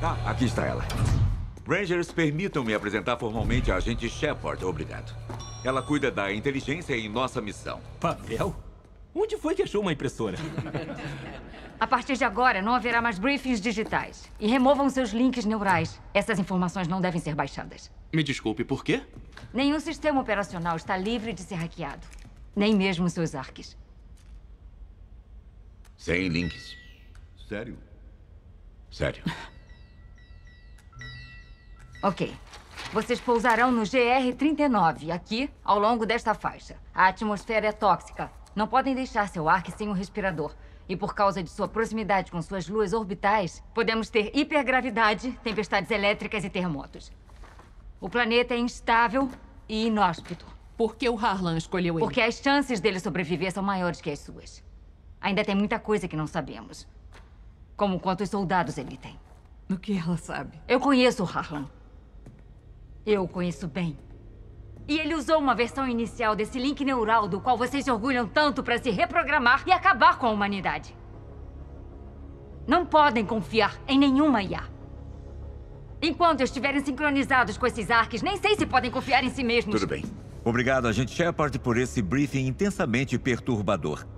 Ah, aqui está ela. Rangers, permitam-me apresentar formalmente a agente Shepard. Obrigado. Ela cuida da inteligência em nossa missão. Pavel? Onde foi que achou uma impressora? A partir de agora, não haverá mais briefings digitais. E removam seus links neurais. Essas informações não devem ser baixadas. Me desculpe, por quê? Nenhum sistema operacional está livre de ser hackeado. Nem mesmo seus arques. Sem links. Sério? Sério. Ok. Vocês pousarão no GR-39, aqui, ao longo desta faixa. A atmosfera é tóxica. Não podem deixar seu ar sem um respirador. E por causa de sua proximidade com suas luas orbitais, podemos ter hipergravidade, tempestades elétricas e terremotos. O planeta é instável e inóspito. Por que o Harlan escolheu ele? Porque as chances dele sobreviver são maiores que as suas. Ainda tem muita coisa que não sabemos. Como quantos soldados ele tem. O que ela sabe? Eu conheço o Harlan. Eu o conheço bem. E ele usou uma versão inicial desse link neural do qual vocês se orgulham tanto para se reprogramar e acabar com a humanidade. Não podem confiar em nenhuma IA. Enquanto estiverem sincronizados com esses arques, nem sei se podem confiar em si mesmos. Tudo bem. Obrigado, agente Shepard, por esse briefing intensamente perturbador.